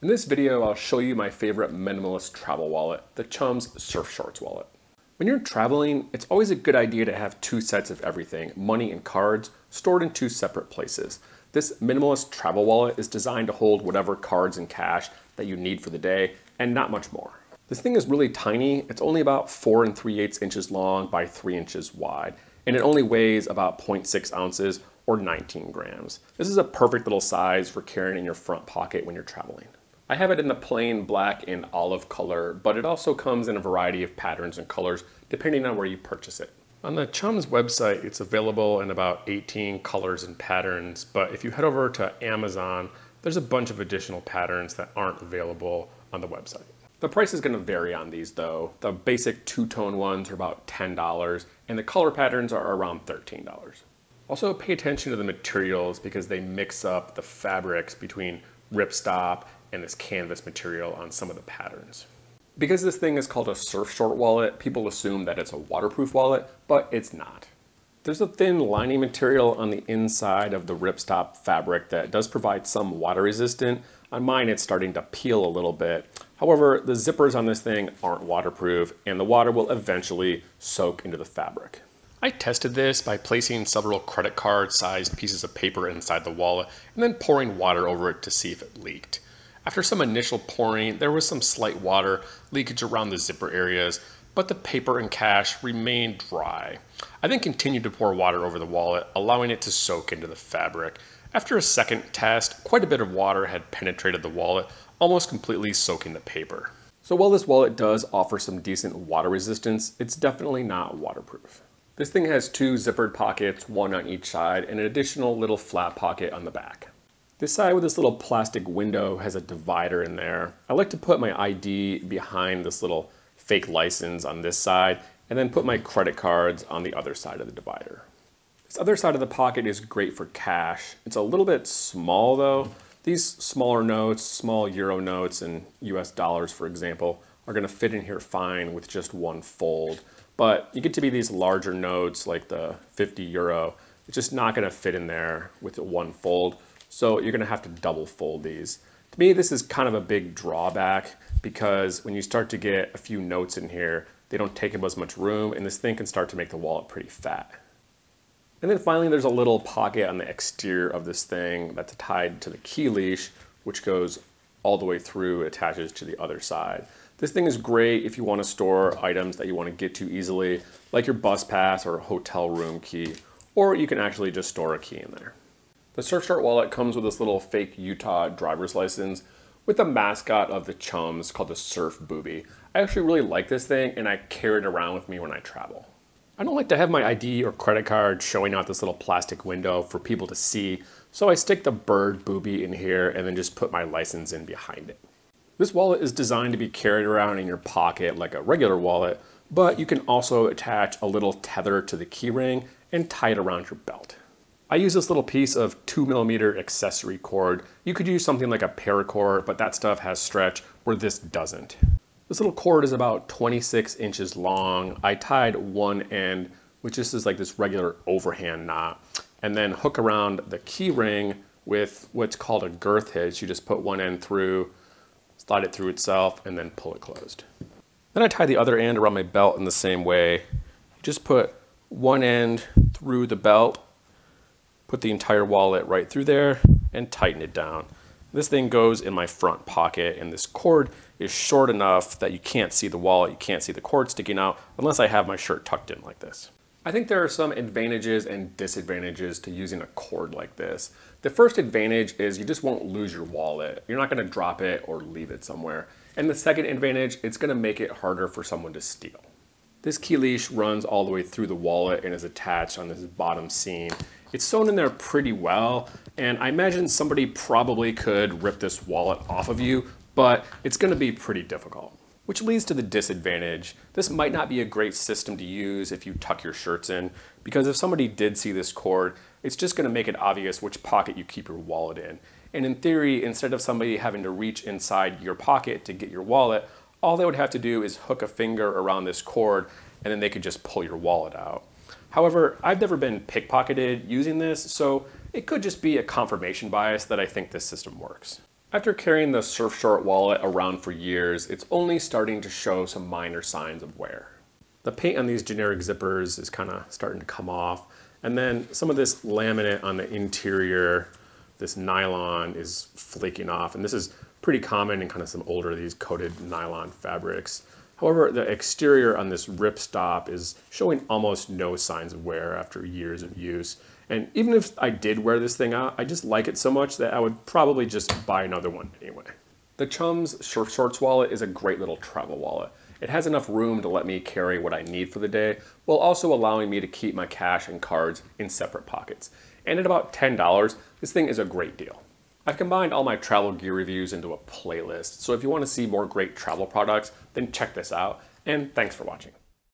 In this video, I'll show you my favorite minimalist travel wallet, the Chum's Surf Shorts wallet. When you're traveling, it's always a good idea to have two sets of everything, money and cards, stored in two separate places. This minimalist travel wallet is designed to hold whatever cards and cash that you need for the day, and not much more. This thing is really tiny. It's only about four and 3 8 inches long by three inches wide, and it only weighs about 0.6 ounces or 19 grams. This is a perfect little size for carrying in your front pocket when you're traveling. I have it in the plain black and olive color, but it also comes in a variety of patterns and colors depending on where you purchase it. On the Chum's website, it's available in about 18 colors and patterns, but if you head over to Amazon, there's a bunch of additional patterns that aren't available on the website. The price is gonna vary on these though. The basic two-tone ones are about $10, and the color patterns are around $13. Also pay attention to the materials because they mix up the fabrics between ripstop and this canvas material on some of the patterns. Because this thing is called a surf short wallet, people assume that it's a waterproof wallet, but it's not. There's a thin lining material on the inside of the ripstop fabric that does provide some water resistant. On mine, it's starting to peel a little bit. However, the zippers on this thing aren't waterproof and the water will eventually soak into the fabric. I tested this by placing several credit card sized pieces of paper inside the wallet and then pouring water over it to see if it leaked. After some initial pouring, there was some slight water leakage around the zipper areas, but the paper and cash remained dry. I then continued to pour water over the wallet, allowing it to soak into the fabric. After a second test, quite a bit of water had penetrated the wallet, almost completely soaking the paper. So while this wallet does offer some decent water resistance, it's definitely not waterproof. This thing has two zippered pockets, one on each side, and an additional little flat pocket on the back. This side with this little plastic window has a divider in there. I like to put my ID behind this little fake license on this side and then put my credit cards on the other side of the divider. This other side of the pocket is great for cash. It's a little bit small though. These smaller notes, small euro notes and US dollars for example, are gonna fit in here fine with just one fold. But you get to be these larger notes like the 50 euro, it's just not gonna fit in there with one fold. So you're gonna have to double fold these. To me, this is kind of a big drawback because when you start to get a few notes in here, they don't take up as much room and this thing can start to make the wallet pretty fat. And then finally, there's a little pocket on the exterior of this thing that's tied to the key leash, which goes all the way through, attaches to the other side. This thing is great if you want to store items that you want to get to easily, like your bus pass or hotel room key, or you can actually just store a key in there. The SurfStart wallet comes with this little fake Utah driver's license with the mascot of the Chums called the Surf Booby. I actually really like this thing and I carry it around with me when I travel. I don't like to have my ID or credit card showing out this little plastic window for people to see, so I stick the bird booby in here and then just put my license in behind it. This wallet is designed to be carried around in your pocket like a regular wallet, but you can also attach a little tether to the keyring and tie it around your belt. I use this little piece of two millimeter accessory cord. You could use something like a paracord, but that stuff has stretch where this doesn't. This little cord is about 26 inches long. I tied one end, which just is like this regular overhand knot, and then hook around the key ring with what's called a girth hitch. You just put one end through, slide it through itself, and then pull it closed. Then I tie the other end around my belt in the same way. Just put one end through the belt put the entire wallet right through there and tighten it down. This thing goes in my front pocket and this cord is short enough that you can't see the wallet, you can't see the cord sticking out unless I have my shirt tucked in like this. I think there are some advantages and disadvantages to using a cord like this. The first advantage is you just won't lose your wallet. You're not gonna drop it or leave it somewhere. And the second advantage, it's gonna make it harder for someone to steal. This key leash runs all the way through the wallet and is attached on this bottom seam. It's sewn in there pretty well, and I imagine somebody probably could rip this wallet off of you, but it's gonna be pretty difficult. Which leads to the disadvantage. This might not be a great system to use if you tuck your shirts in, because if somebody did see this cord, it's just gonna make it obvious which pocket you keep your wallet in. And in theory, instead of somebody having to reach inside your pocket to get your wallet, all they would have to do is hook a finger around this cord and then they could just pull your wallet out. However, I've never been pickpocketed using this, so it could just be a confirmation bias that I think this system works. After carrying the Surfshort wallet around for years, it's only starting to show some minor signs of wear. The paint on these generic zippers is kind of starting to come off, and then some of this laminate on the interior, this nylon is flaking off, and this is pretty common in kind of some older these coated nylon fabrics. However, the exterior on this ripstop is showing almost no signs of wear after years of use. And even if I did wear this thing out, I just like it so much that I would probably just buy another one anyway. The Chums Surf Shorts wallet is a great little travel wallet. It has enough room to let me carry what I need for the day, while also allowing me to keep my cash and cards in separate pockets. And at about $10, this thing is a great deal. I've combined all my travel gear reviews into a playlist, so if you want to see more great travel products, then check this out, and thanks for watching.